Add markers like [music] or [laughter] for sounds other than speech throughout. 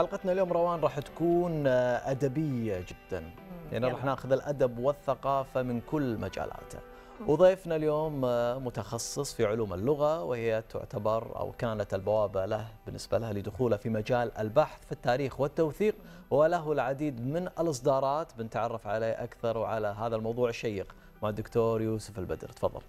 حلقتنا اليوم روان راح تكون آه، أدبية جدا يعني راح ناخذ الأدب والثقافة من كل مجالاته وضيفنا اليوم آه، متخصص في علوم اللغة وهي تعتبر أو كانت البوابة له بالنسبة لها لدخوله في مجال البحث في التاريخ والتوثيق وله العديد من الإصدارات بنتعرف عليه أكثر وعلى هذا الموضوع الشيق مع الدكتور يوسف البدر تفضل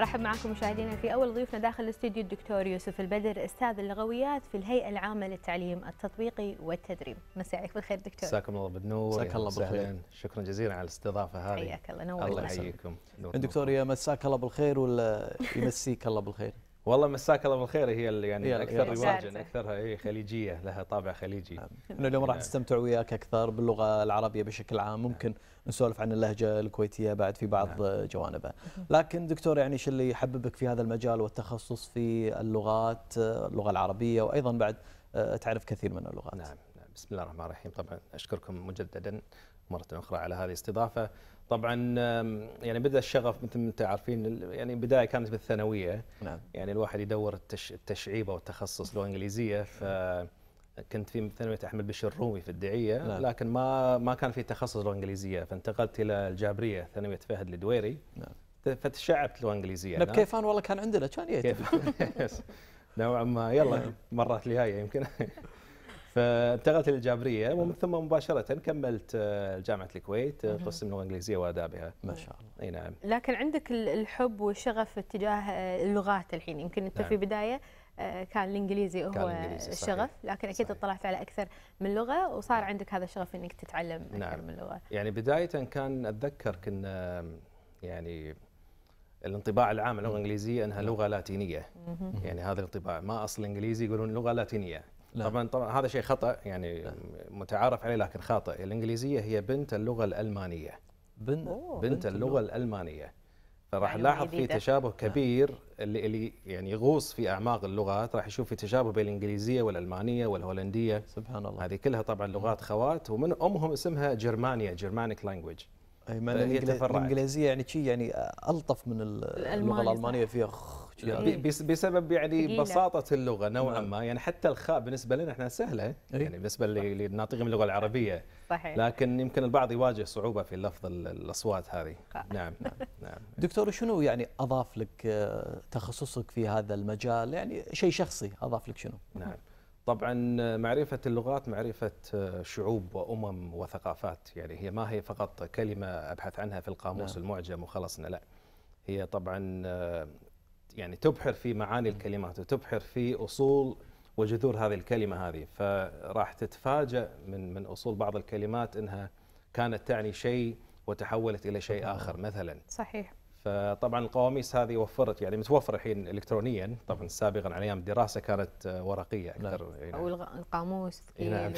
رحب معكم مشاهدينا في اول ضيوفنا داخل الاستديو الدكتور يوسف البدر استاذ اللغويات في الهيئه العامه للتعليم التطبيقي والتدريب مساك بالخير دكتور مساكم الله بالنور مساك الله بالخير شكرا جزيلا على الاستضافه هذه حياك الله نورتنا الله يحييكم دكتور يا مساك الله بالخير ولا يمسيك الله بالخير والله مساك الله بالخير هي اللي يعني هي اكثر رواجا يعني اكثرها هي إيه، خليجيه لها طابع خليجي نعم. انه اليوم راح نستمتع نعم. وياك اكثر باللغه العربيه بشكل عام نعم. ممكن نسولف عن اللهجه الكويتيه بعد في بعض جوانبها لكن دكتور يعني ايش اللي يحببك في هذا المجال والتخصص في اللغات اللغه العربيه وايضا بعد آه، تعرف كثير من اللغات نعم. بسم الله الرحمن الرحيم طبعا اشكركم مجددا مره اخرى على هذه الاستضافه طبعا يعني بدا الشغف مثل ما انتم عارفين يعني البدايه كانت بالثانويه نعم يعني الواحد يدور التش... التشعيب او التخصص لغه انجليزيه ف كنت في ثانوية أحمد بشير الرومي في الدعية نعم. لكن ما ما كان في تخصص لغة إنجليزية فانتقلت إلى الجابرية ثانوية فهد الدويري نعم. فتشعبت لغة إنجليزية نعم. كيفان والله كان عندنا كان [laughs] نوعا ما يلا نعم. مرات لي هاي يمكن فانتقلت للجابريه ومن ثم مباشره كملت آه، جامعه الكويت آه، قسم اللغه الانجليزيه وادابها ما شاء الله اي نعم لكن عندك الحب والشغف اتجاه آه، اللغات الحين يمكن انت نعم. في بدايه كان الانجليزي هو الشغف لكن اكيد اطلعت على اكثر من لغه وصار عندك هذا الشغف انك تتعلم اكثر نعم. من لغه يعني بدايه كان اتذكر كنا يعني الانطباع العام اللغه الانجليزيه انها لغه لاتينيه يعني هذا الانطباع ما اصل الانجليزي يقولون لغه لاتينيه لا. نعم. طبعا طبعا هذا شيء خطا يعني لا. نعم. متعارف عليه لكن خاطئ الانجليزيه هي بنت اللغه الالمانيه بنت بنت, اللغة, اللغه الالمانيه فراح نلاحظ في تشابه نعم. كبير اللي اللي يعني يغوص في اعماق اللغات راح يشوف في تشابه بين الانجليزيه والالمانيه والهولنديه سبحان الله هذه كلها طبعا لغات خوات ومن امهم اسمها جرمانيا جيرمانيك لانجوج اي الانجليزيه يعني شيء يعني الطف من اللغه الالمانيه فيها إيه. بسبب يعني جيلة. بساطه اللغه نوعا نعم. ما يعني حتى الخاء بالنسبه لنا احنا سهله إيه. يعني بالنسبه للناطقين باللغه العربيه صحيح لكن يمكن البعض يواجه صعوبه في لفظ الاصوات هذه نعم نعم نعم [laughs] دكتور شنو يعني اضاف لك آه، تخصصك في هذا المجال يعني شيء شخصي اضاف لك شنو نعم طبعا آه، معرفة اللغات معرفة آه، شعوب وأمم وثقافات يعني هي ما هي فقط كلمة أبحث عنها في القاموس نعم. المعجم وخلصنا لا هي طبعا يعني تبحر في معاني الكلمات وتبحر في اصول وجذور هذه الكلمه هذه فراح تتفاجأ من من اصول بعض الكلمات انها كانت تعني شيء وتحولت الى شيء اخر مثلا صحيح فطبعا القواميس هذه وفرت يعني متوفره الحين الكترونيا طبعا سابقا على ايام الدراسه كانت آه، ورقيه نعم. اكثر نعم. يعني او القاموس نعم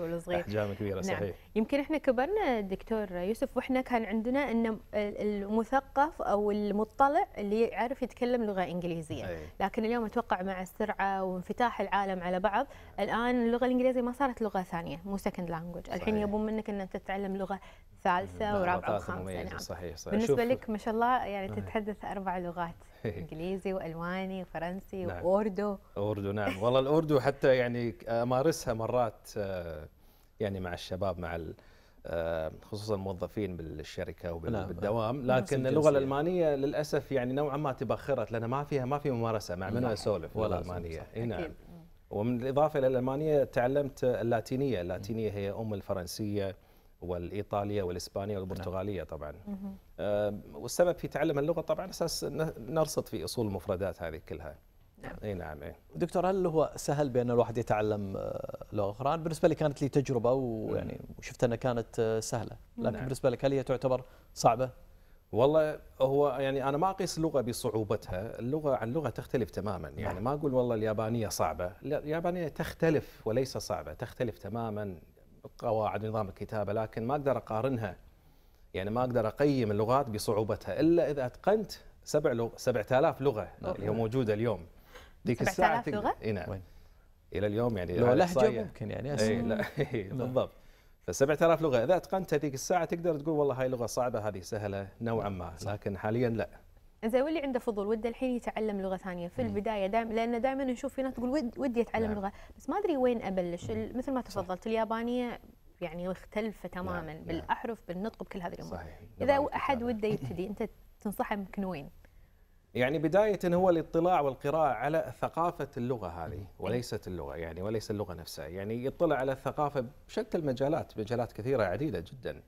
والصغير احجام كبيره نعم. صحيح يمكن احنا كبرنا دكتور يوسف واحنا كان عندنا ان المثقف او المطلع اللي يعرف يتكلم لغه انجليزيه أي. لكن اليوم اتوقع مع السرعه وانفتاح العالم على بعض الان اللغه الانجليزيه ما صارت لغه ثانيه مو سكند لانجوج الحين يبون منك ان انت تتعلم لغه ثالثه ورابعه وخامسه نعم صحيح صحيح بالنسبه لك ما شاء الله يعني تتحدث اربع لغات [laughs] نعم. انجليزي والماني وفرنسي نعم. واوردو اوردو نعم والله الاوردو حتى يعني امارسها مرات آه، يعني مع الشباب مع آه، خصوصا الموظفين بالشركه وبالدوام نعم. لكن اللغه الالمانيه للاسف يعني نوعا ما تبخرت لان ما فيها ما في ممارسه مع نعم. من اسولف ولا المانيه نعم ومن الإضافة إلى الألمانية تعلمت اللاتينية اللاتينية هي أم الفرنسية والإيطالية والإسبانية والبرتغالية نعم. طبعا آه، والسبب في تعلم اللغة طبعا أساس نرصد في أصول المفردات هذه كلها نعم اي نعم اي دكتور هل هو سهل بان الواحد يتعلم آه، لغه اخرى؟ بالنسبه لي كانت لي تجربه ويعني وشفت انها كانت آه، سهله، لكن نعم. بالنسبه لك هل هي تعتبر صعبه؟ والله هو يعني انا ما اقيس اللغه بصعوبتها، اللغه عن لغه تختلف تماما، يعني نعم. ما اقول والله اليابانيه صعبه، لا اليابانيه تختلف وليس صعبه، تختلف تماما قواعد نظام الكتابه، لكن ما اقدر اقارنها يعني ما اقدر اقيم اللغات بصعوبتها الا اذا اتقنت سبع لغ... 7000 لغه اللي هي موجوده اليوم ذيك الساعه لغه؟ اي نعم الى اليوم يعني لهجه ممكن يعني اي نعم. بالضبط ف 7000 لغه اذا اتقنت هذيك الساعه تقدر تقول والله هاي لغه صعبه هذه سهله نوعا ما لكن حاليا لا زين واللي عنده فضول وده الحين يتعلم لغه ثانيه في مم. البدايه دائما لان دائما نشوف في ناس تقول ود ودي اتعلم نعم. لغه بس ما ادري وين ابلش مثل ما تفضلت صح. اليابانيه يعني مختلفه نعم، تماما نعم. بالاحرف بالنطق بكل هذه الامور صحيح. اذا احد وده يبتدي انت تنصحه يمكن وين؟ يعني بداية هو الاطلاع والقراءة على ثقافة اللغة هذه وليست اللغة يعني وليس اللغة نفسها يعني يطلع على الثقافة بشتى المجالات مجالات كثيرة عديدة جدا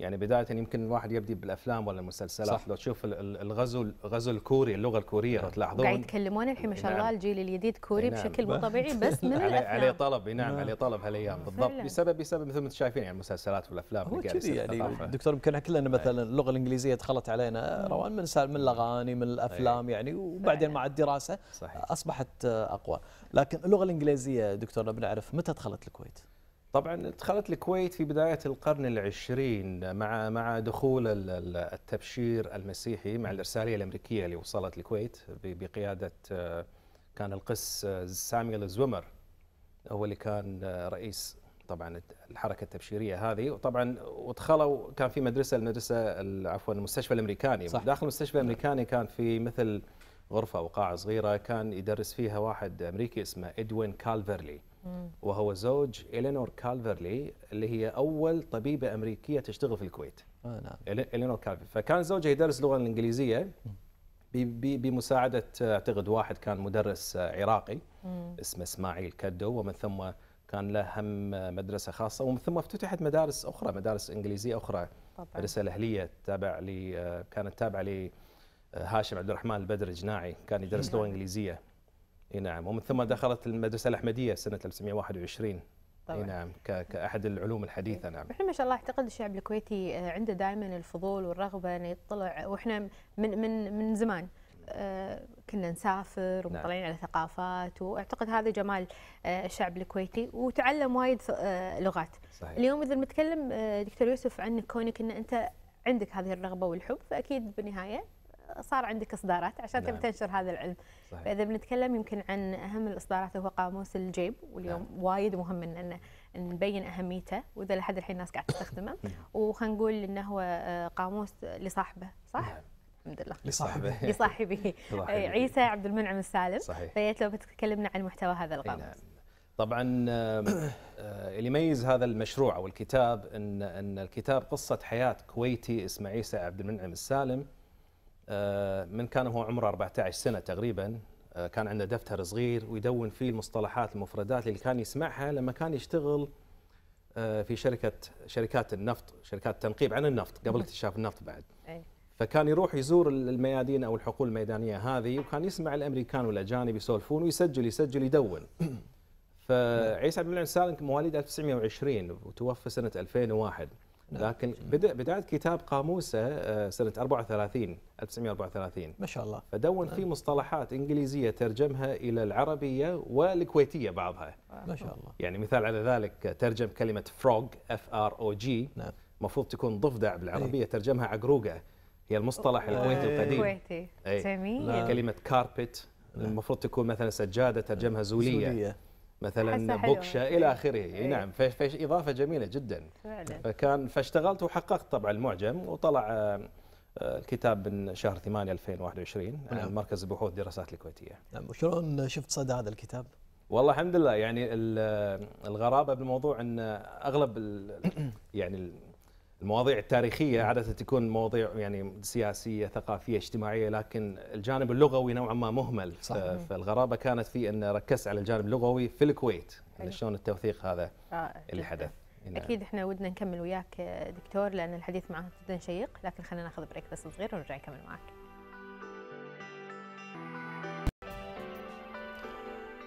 يعني بداية يمكن الواحد يبدي بالأفلام ولا المسلسلات صح. لو تشوف الغزو الغزو الكوري اللغة الكورية لو نعم. تلاحظون قاعد يتكلمون الحين ما شاء الله نعم. الجيل الجديد كوري نعم. بشكل مو طبيعي بس من الأفلام عليه طلب نعم, نعم. عليه طلب هالأيام بالضبط بسبب بسبب مثل ما انتم شايفين يعني المسلسلات والأفلام هو كذي يعني دكتور يمكن كلنا مثلا اللغة الإنجليزية دخلت علينا روان من من الأغاني من الأفلام الافلام يعني وبعدين مع الدراسه صحيح. اصبحت آه، اقوى لكن اللغه الانجليزيه دكتور نبي نعرف متى دخلت الكويت طبعا دخلت الكويت في بدايه القرن العشرين مع مع دخول التبشير المسيحي مع الارساليه الامريكيه اللي وصلت الكويت بقياده آه، كان القس آه، سامويل زومر هو اللي كان رئيس طبعا الحركه التبشيريه هذه وطبعا ودخلوا كان في مدرسه المدرسه عفوا المستشفى الامريكاني صح. داخل المستشفى نعم. الامريكاني كان في مثل غرفه او قاعه صغيره كان يدرس فيها واحد امريكي اسمه ادوين كالفرلي وهو زوج إلينور كالفرلي اللي هي أول طبيبة أمريكية تشتغل في الكويت آه، نعم. إلينور كالفرلي فكان زوجها يدرس اللغة الإنجليزية بمساعدة أعتقد واحد كان مدرس عراقي اسمه إسماعيل كدو ومن ثم كان له هم مدرسه خاصه ومن ثم افتتحت مدارس اخرى مدارس انجليزيه اخرى طبعا. مدرسه الاهليه تابع لي كانت تابعه لهاشم آه، عبد الرحمن البدر الجناعي كان يدرس إيه، لغه نعم. انجليزيه اي نعم ومن ثم دخلت المدرسه الاحمديه سنه 1921 طبعا. نعم كأحد العلوم الحديثة نعم احنا ما شاء الله أعتقد الشعب الكويتي عنده دائما الفضول والرغبة انه يطلع وإحنا من, من, من زمان آه، كنا نسافر نعم. ومطلعين على ثقافات واعتقد هذا جمال آه، الشعب الكويتي وتعلم وايد آه، لغات صحيح. اليوم اذا بنتكلم دكتور يوسف عن كونك ان انت عندك هذه الرغبه والحب فاكيد بالنهايه صار عندك اصدارات عشان نعم. تبي تنشر هذا العلم صحيح. فاذا بنتكلم يمكن عن اهم الاصدارات هو قاموس الجيب واليوم نعم. وايد مهم ان نبين اهميته واذا لحد الحين الناس قاعده تستخدمه نعم. وخلينا نقول انه هو قاموس لصاحبه صح نعم. الحمد لله لصاحبه [laughs] لصاحبه إيه، عيسى عبد المنعم السالم صحيح فيت لو بتكلمنا عن محتوى هذا الغامض إيه، نعم. طبعا [coughs] آه، اللي يميز هذا المشروع او الكتاب ان ان الكتاب قصه حياه كويتي اسمه عيسى عبد المنعم السالم آه، من كان هو عمره 14 سنه تقريبا آه، كان عنده دفتر صغير ويدون فيه المصطلحات المفردات اللي كان يسمعها لما كان يشتغل في شركه شركات النفط شركات تنقيب عن النفط قبل اكتشاف النفط بعد فكان يروح يزور الميادين او الحقول الميدانيه هذه وكان يسمع الامريكان والاجانب يسولفون ويسجل يسجل يدون [coughs] فعيسى عبد المنعم سالم مواليد 1920 وتوفى سنه 2001 نعم. لكن بدا بدايه كتاب قاموسه آه، سنه 34 1934 ما شاء الله فدون فيه نعم. مصطلحات انجليزيه ترجمها الى العربيه والكويتيه بعضها ما شاء الله يعني مثال على ذلك ترجم كلمه فروج اف ار او جي نعم المفروض تكون ضفدع بالعربيه إيه. ترجمها عقروقه هي المصطلح الكويتي القديم الكويتي جميل كلمه كاربت المفروض تكون مثلا سجاده ترجمها زوليه, زولية. مثلا بوكشا الى اخره اي نعم فش اضافه جميله جدا فعلا. فكان فاشتغلت وحققت طبعا المعجم وطلع آه، الكتاب من شهر 8 2021 عن نعم. مركز البحوث والدراسات الكويتيه نعم وشلون شفت صدى هذا الكتاب والله الحمد لله يعني الغرابه بالموضوع ان اغلب يعني المواضيع التاريخيه عاده تكون مواضيع يعني سياسيه ثقافيه اجتماعيه لكن الجانب اللغوي نوعا ما مهمل صح. فالغرابه كانت في ان ركزت على الجانب اللغوي في الكويت يعني أيوه. شلون التوثيق هذا آه اللي حدث إن اكيد احنا ودنا نكمل وياك دكتور لان الحديث معك جدا شيق لكن خلينا ناخذ بريك بس صغير ونرجع نكمل معك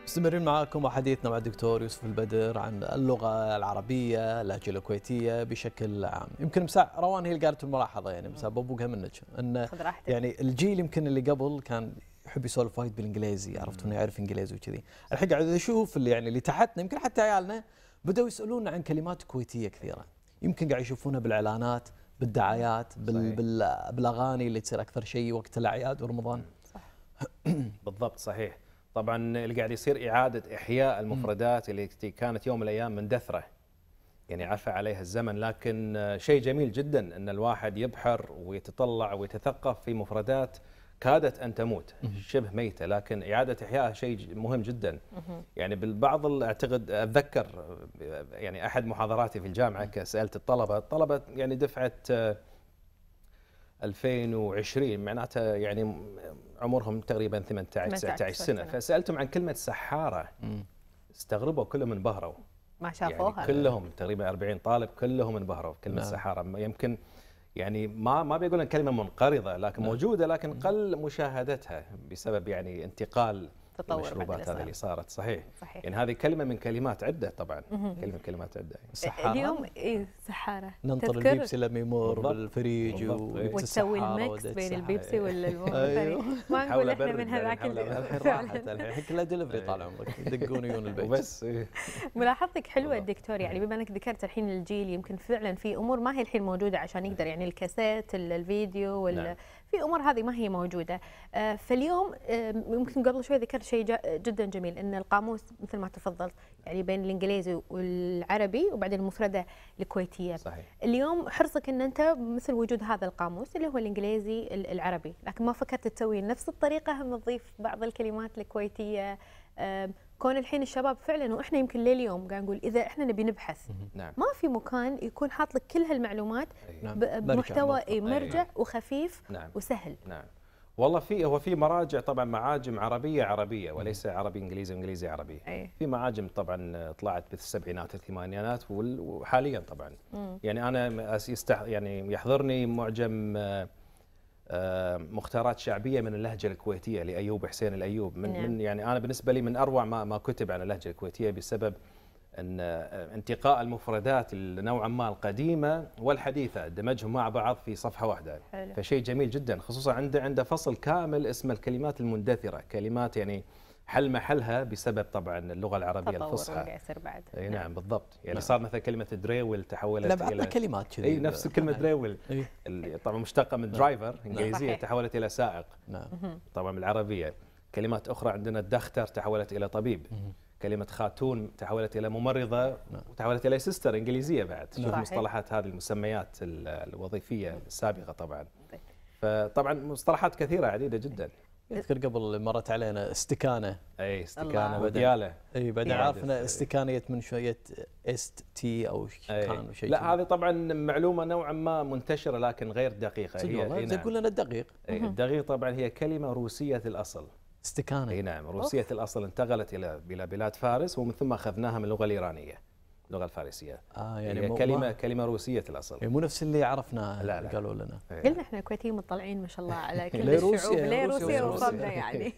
مستمرين معكم وحديثنا مع الدكتور يوسف البدر عن اللغة العربية اللهجة الكويتية بشكل عام يمكن مساء روان هي اللي قالت الملاحظة يعني مساء ببوقها منك أن يعني الجيل يمكن اللي قبل كان يحب يسولف وايد بالانجليزي عرفت انه يعرف انجليزي وكذي الحين قاعد اشوف اللي يعني اللي تحتنا يمكن حتى عيالنا بدأوا يسألون عن كلمات كويتية كثيرة يمكن قاعد يشوفونها بالإعلانات بالدعايات بال بالأغاني اللي تصير أكثر شيء وقت الأعياد ورمضان صح [coughs] بالضبط صحيح طبعا اللي قاعد يصير اعاده احياء المفردات اللي كانت يوم من الايام مندثره يعني عفى عليها الزمن لكن شيء جميل جدا ان الواحد يبحر ويتطلع ويتثقف في مفردات كادت ان تموت شبه ميته لكن اعاده احيائها شيء مهم جدا يعني بالبعض اعتقد اتذكر يعني احد محاضراتي في الجامعه سالت الطلبه الطلبه يعني دفعه 2020 آه، معناتها يعني عمرهم تقريبا 18 19 سنه, سنة. فسالتهم عن كلمه سحاره استغربوا كلهم انبهروا ما شافوها يعني كلهم تقريبا 40 طالب كلهم انبهروا بكلمه نعم. سحاره يمكن يعني ما ما بيقولون كلمه منقرضه لكن نعم. موجوده لكن قل مشاهدتها بسبب يعني انتقال تطور المشروبات هذه اللي صارت صحيح. صحيح يعني هذه كلمه من كلمات عده طبعا كلمه من كلمات عده يعني. سحاره اليوم اي سحاره ننطر البيبسي لما يمر بالفريج وتسوي الميكس بين البيبسي والمنفرد ما نقول احنا من هذاك [laughs] الحين كلها دليفري طال عمرك يدقون يجون البيت بس إيه. ملاحظتك حلوه الدكتور يعني إيه. بما انك ذكرت الحين الجيل يمكن فعلا في امور ما هي الحين موجوده عشان يقدر إيه. يعني الكاسيت الفيديو نعم. في امور هذه ما هي موجوده آه، فاليوم آه، يمكن قبل شوي ذكرت شيء جدا جميل ان القاموس مثل ما تفضلت يعني بين الانجليزي والعربي وبعدين المفرده الكويتيه صحيح. اليوم حرصك ان انت مثل وجود هذا القاموس اللي هو الانجليزي العربي لكن ما فكرت تسوي نفس الطريقه هم تضيف بعض الكلمات الكويتيه كون الحين الشباب فعلا واحنا يمكن لليوم قاعد نقول اذا احنا نبي نبحث نعم. ما في مكان يكون حاط لك كل هالمعلومات نعم. بمحتوى مرجع, إيه، مرجع نعم. وخفيف نعم. وسهل نعم والله في هو في مراجع طبعا معاجم عربيه عربيه وليس عربي انجليزي انجليزي عربي أي. في معاجم طبعا طلعت بالسبعينات الثمانينات وحاليا طبعا يعني انا يعني يحضرني معجم آه، آه، مختارات شعبيه من اللهجه الكويتيه لايوب حسين الايوب من, نعم. من يعني انا بالنسبه لي من اروع ما, ما كتب عن اللهجه الكويتيه بسبب ان آه، انتقاء المفردات نوعا ما القديمه والحديثه دمجهم مع بعض في صفحه واحده حلو. فشيء جميل جدا خصوصا عنده عنده فصل كامل اسمه الكلمات المندثره كلمات يعني حل محلها بسبب طبعا اللغه العربيه الفصحى بعد اي نعم. نعم بالضبط يعني نعم. صار مثلا كلمه دريول تحولت لا الى كلمات كذي اي نفس كلمه دريول نعم. اللي طبعا مشتقه من درايفر نعم. انجليزيه نعم. تحولت الى سائق نعم طبعا بالعربيه كلمات اخرى عندنا دختر تحولت الى طبيب كلمه خاتون تحولت الى ممرضه نعم. وتحولت الى سيستر انجليزيه بعد شوف مصطلحات هذه المسميات الوظيفيه السابقه طبعا طيب. فطبعا مصطلحات كثيره عديده جدا اذكر قبل مرت علينا استكانه اي استكانه بدياله اي بعدين عرفنا استكانه جت من شويه است تي او كان شيء لا هذه طبعا معلومه نوعا ما منتشره لكن غير دقيقه هي والله تقول نعم. لنا الدقيق الدقيق طبعا هي كلمه روسيه الاصل استكانه اي نعم روسيه أوف. الاصل انتقلت الى الى بلاد فارس ومن ثم اخذناها من اللغه الايرانيه اللغه الفارسيه آه يعني هي كلمه كلمه روسيه الاصل إيه، مو نفس اللي عرفنا لا لا قالوا لنا إيه. قلنا احنا الكويتيين مطلعين ما شاء الله على [laughs] كل الشعوب ليه روسيا وصلنا [laughs] يعني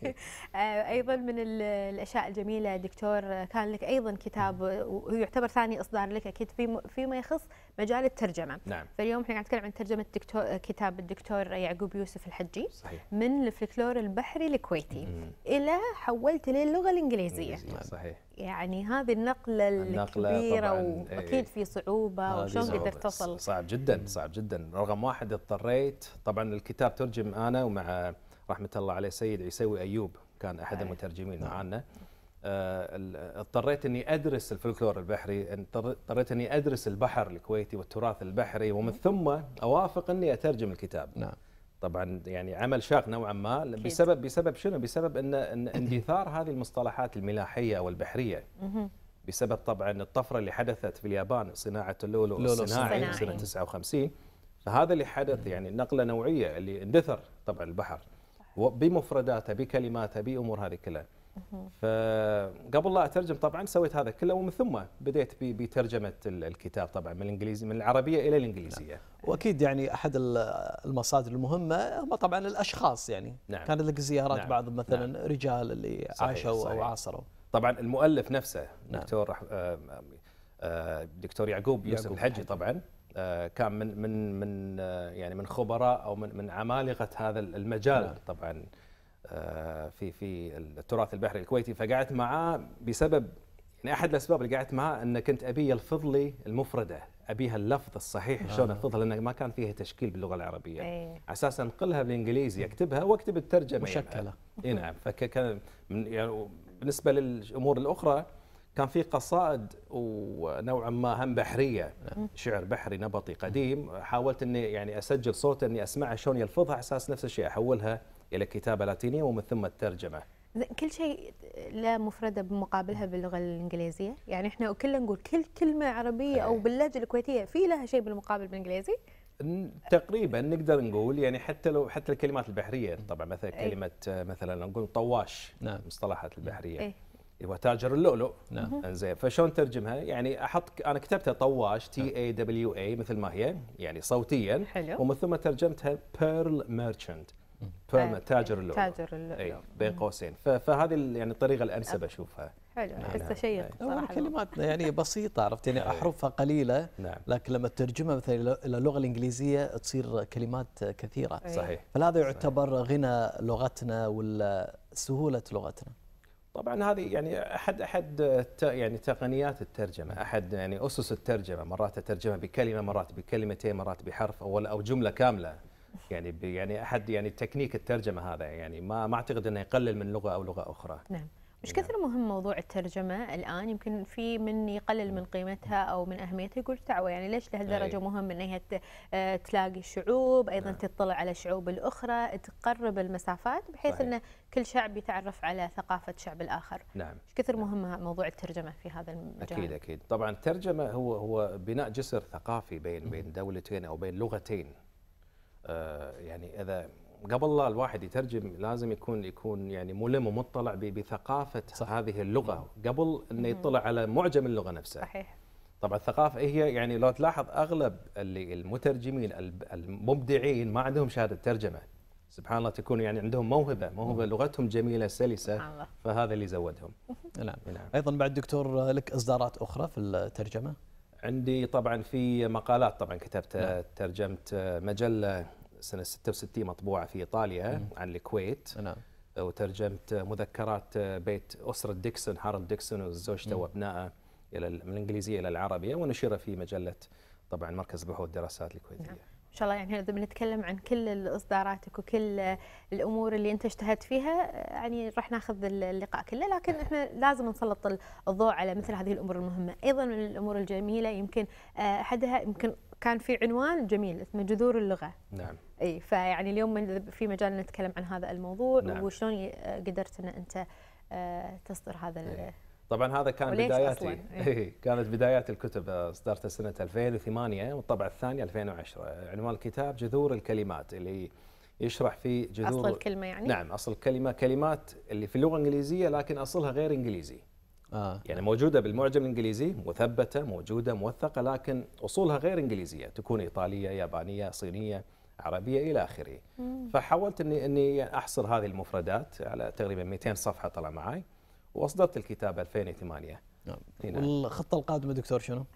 آه، ايضا من الاشياء الجميله دكتور كان لك ايضا كتاب ويعتبر ثاني اصدار لك اكيد فيما يخص مجال الترجمه نعم فاليوم احنا قاعد نتكلم عن ترجمه دكتور كتاب الدكتور يعقوب يوسف الحجي صحيح. من الفلكلور البحري الكويتي الى حولت للغه الانجليزيه صحيح يعني هذه النقلة الكبيرة إيه، وأكيد في صعوبة وشلون قدرت تصل صعب جدا صعب جدا رقم واحد اضطريت طبعا الكتاب ترجم أنا ومع رحمة الله عليه سيد عيسوي أيوب كان أحد المترجمين نعم. معنا آه، اضطريت اني ادرس الفلكلور البحري اضطريت اني ادرس البحر الكويتي والتراث البحري ومن ثم اوافق اني اترجم الكتاب نعم طبعا يعني عمل شاق نوعا ما بسبب بسبب شنو؟ بسبب ان اندثار هذه المصطلحات الملاحيه والبحريه بسبب طبعا الطفره اللي حدثت في اليابان صناعه اللؤلؤ الصناعي سنه 59 فهذا اللي حدث يعني نقله نوعيه اللي اندثر طبعا البحر بمفرداته بكلماته بامور هذه كلها فقبل لا اترجم طبعا سويت هذا كله ومن ثم بديت بترجمه الكتاب طبعا من الانجليزي من العربيه الى الانجليزيه نعم. واكيد يعني احد المصادر المهمه هم طبعا الاشخاص يعني نعم. كان لك زيارات نعم. بعض مثلا نعم. رجال اللي صحيح عاشوا صحيح. او عاصروا طبعا المؤلف نفسه نعم. دكتور دكتور يعقوب يوسف الحجي طبعا آه، كان من من من آه، يعني من خبراء او من من عمالقه هذا المجال نعم. طبعا آه، في في التراث البحري الكويتي فقعدت معاه بسبب يعني احد الاسباب اللي قعدت معاه ان كنت ابي يلفظ لي المفرده ابيها اللفظ الصحيح آه. شلون الفضل لان ما كان فيها تشكيل باللغه العربيه أي. أيه. اساس انقلها بالانجليزي اكتبها واكتب الترجمه يعني. مشكله اي نعم فكان يعني بالنسبه للامور الاخرى كان في قصائد ونوعا ما هم بحريه نعم. شعر بحري نبطي قديم حاولت اني يعني اسجل صوته اني اسمعه شلون يلفظها على اساس نفس الشيء احولها الى كتابه لاتينيه ومن ثم الترجمه. كل شيء له مفرده بمقابلها باللغه الانجليزيه، يعني احنا كلنا نقول كل كلمه عربيه او إيه. باللهجه الكويتيه في لها شيء بالمقابل بالانجليزي؟ تقريبا نقدر نقول يعني حتى لو حتى الكلمات البحريه طبعا مثلا إيه. كلمه مثلا نقول طواش نعم مصطلحات البحريه. أي. يبغى تاجر اللؤلؤ نعم انزين فشلون ترجمها؟ يعني احط انا كتبتها طواش تي اي دبليو اي مثل ما هي يعني صوتيا حلو ومن ثم ترجمتها بيرل ميرشنت بيرل تاجر اللؤلؤ تاجر اللؤلؤ اي بين قوسين فهذه يعني الطريقه الانسب اشوفها حلو نعم. احسه شيق صراحه كلمات يعني بسيطه عرفت يعني احرفها قليله نعم. لكن لما تترجمها مثلا الى اللغه الانجليزيه تصير كلمات كثيره صحيح فهذا يعتبر غنى لغتنا ولا سهوله لغتنا طبعا هذه يعني احد احد يعني تقنيات الترجمه، نعم. احد يعني اسس الترجمه، مرات اترجمها بكلمه، مرات بكلمتين، مرات بحرف او او جمله كامله. يعني يعني احد يعني تكنيك الترجمه هذا يعني ما ما اعتقد انه يقلل من لغه او لغه اخرى. نعم. مش نعم. كثر مهم موضوع الترجمة الآن يمكن في من يقلل من قيمتها أو من أهميتها يقول دعوة يعني ليش لهالدرجة مهم أن هي آه، تلاقي شعوب أيضا نعم. تطلع على الشعوب الأخرى تقرب المسافات بحيث أن كل شعب يتعرف على ثقافة شعب الآخر نعم مش كثر نعم. مهم موضوع الترجمة في هذا المجال أكيد أكيد طبعا الترجمة هو هو بناء جسر ثقافي بين بين دولتين أو بين لغتين آه، يعني إذا قبل لا الواحد يترجم لازم يكون يكون يعني ملم ومطلع بثقافه صح. هذه اللغه قبل انه يطلع على معجم اللغه نفسها صحيح طبعا الثقافه هي يعني لو تلاحظ اغلب اللي المترجمين المبدعين ما عندهم شهاده ترجمه سبحان الله تكون يعني عندهم موهبه موهبه لغتهم جميله سلسه فهذا اللي زودهم نعم نعم ايضا بعد دكتور لك اصدارات اخرى في الترجمه عندي طبعا في مقالات طبعا كتبتها نعم. ترجمت مجله سنة 66 مطبوعة في إيطاليا مم. عن الكويت نعم وترجمت مذكرات بيت أسرة ديكسون هارم ديكسون وزوجته وأبنائه إلى من الإنجليزية إلى العربية ونشر في مجلة طبعا مركز بحوث الدراسات الكويتية نعم. إن شاء الله يعني اذا بنتكلم عن كل اصداراتك وكل الامور اللي انت اجتهدت فيها يعني راح ناخذ اللقاء كله لكن نعم. احنا لازم نسلط الضوء على مثل هذه الامور المهمه ايضا من الامور الجميله يمكن آه، احدها يمكن كان في عنوان جميل اسمه جذور اللغه نعم اي فيعني اليوم في مجال نتكلم عن هذا الموضوع نعم. وشلون قدرت ان انت آه، تصدر هذا ال... طبعا هذا كان بداياتي إيه. [laughs] كانت بدايات الكتب اصدرتها آه، سنه 2008 والطبع الثاني 2010 عنوان الكتاب جذور الكلمات اللي يشرح فيه جذور اصل الكلمه يعني نعم اصل الكلمه كلمات اللي في اللغه الانجليزيه لكن اصلها غير انجليزي آه. يعني موجودة بالمعجم الإنجليزي مثبتة موجودة موثقة لكن أصولها غير إنجليزية تكون إيطالية يابانية صينية عربية إلى آخره فحاولت أني, أني أحصر هذه المفردات على تقريبا 200 صفحة طلع معي وأصدرت الكتاب 2008 نعم. والخطة القادمة دكتور شنو؟ [laughs]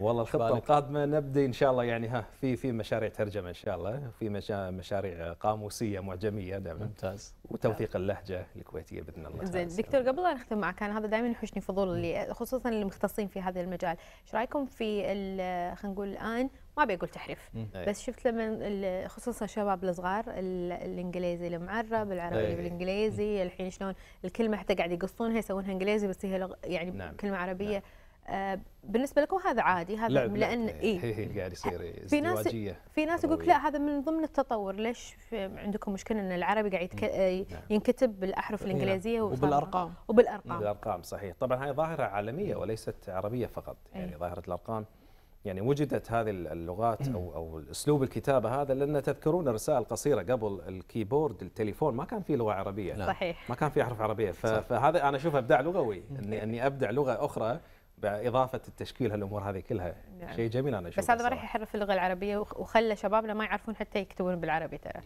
والله الخطه القادمه نبدا ان شاء الله يعني ها في في مشاريع ترجمه ان شاء الله في مشاريع قاموسيه معجميه دائما ممتاز وتوثيق اللهجه الكويتيه باذن الله زين دكتور قبل لا نختم معك انا هذا دائما يحوشني فضول اللي خصوصا المختصين في هذا المجال ايش رايكم في خلينا نقول الان ما بقول تحريف إيه. بس شفت لما خصوصا الشباب الصغار الانجليزي المعرب العربي إيه. بالانجليزي الحين شلون الكلمه حتى قاعد يقصونها يسوونها انجليزي بس هي يعني نعم. كلمه عربيه نعم. آه، بالنسبه لكم هذا عادي هذا لا لان اي إيه. هي هي قاعد يصير إيه، في ناس في ناس يقول لا هذا من ضمن التطور ليش عندكم مشكله ان العربي قاعد آه، نعم. ينكتب بالاحرف إيه، الانجليزيه نعم. وبالارقام وبالارقام نعم. بالارقام صحيح طبعا هاي ظاهره عالميه وليست عربيه فقط يعني ظاهره الارقام يعني وجدت هذه اللغات او او اسلوب الكتابه هذا لان تذكرون الرسائل القصيره قبل الكيبورد التليفون ما كان في لغه عربيه صحيح ما كان في احرف عربيه فهذا انا اشوفه ابداع لغوي اني اني ابدع لغه اخرى باضافه التشكيل هالامور هذه كلها نعم. شيء جميل انا اشوفه بس هذا ما راح يحرف اللغه العربيه وخلى شبابنا ما يعرفون حتى يكتبون بالعربي ترى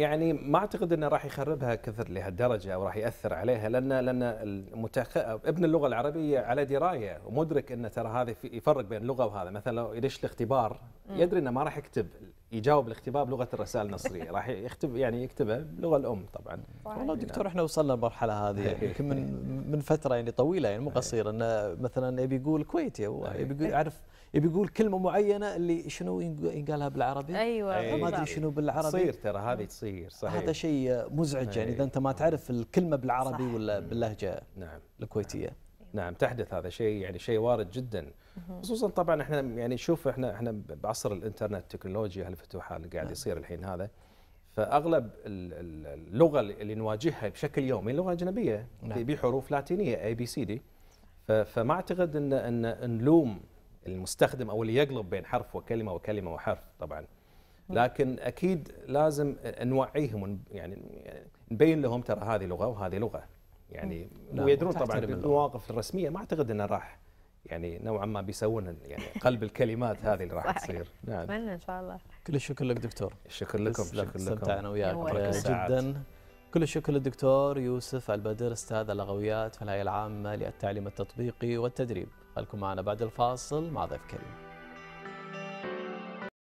يعني ما اعتقد انه راح يخربها كثر لهالدرجه او راح ياثر عليها لان لان المتخ... ابن اللغه العربيه على درايه ومدرك انه ترى هذا يفرق بين لغه وهذا مثلا لو يدش الاختبار يدري انه ما راح يكتب يجاوب الاختبار بلغه الرسائل النصريه راح يكتب يعني يكتبها باللغه الام طبعا والله دكتور احنا وصلنا للمرحله هذه يعني يمكن من من فتره يعني طويله يعني مو قصيره انه مثلا يبي يقول كويتي او يبي يعرف يبي يقول كلمه معينه اللي شنو ينقالها بالعربي ايوه أي ما ادري شنو بالعربي تصير ترى هذه تصير صحيح هذا شيء مزعج يعني اذا انت ما تعرف الكلمه بالعربي ولا باللهجه نعم الكويتيه نعم تحدث هذا شيء يعني شيء وارد جدا خصوصا طبعا احنا يعني شوف احنا احنا بعصر الانترنت التكنولوجيا هالفتوحه اللي قاعد نعم. يصير الحين هذا فاغلب اللغه اللي نواجهها بشكل يومي لغه اجنبيه نعم. بحروف لاتينيه اي بي سي دي فما اعتقد ان ان نلوم المستخدم او اللي يقلب بين حرف وكلمه وكلمه وحرف طبعا نعم. لكن اكيد لازم نوعيهم يعني نبين لهم ترى هذه لغه وهذه لغه يعني نعم. ويدرون طبعا بالمواقف الرسميه ما اعتقد انه راح يعني نوعا ما بيسوون يعني قلب الكلمات هذه اللي راح تصير نعم اتمنى ان شاء الله كل الشكر لك دكتور الشكر لكم شكر لكم استمتعنا وياك جدا كل الشكر للدكتور يوسف البدر استاذ اللغويات في الهيئه العامه للتعليم التطبيقي والتدريب خلكم معنا بعد الفاصل مع ضيف كريم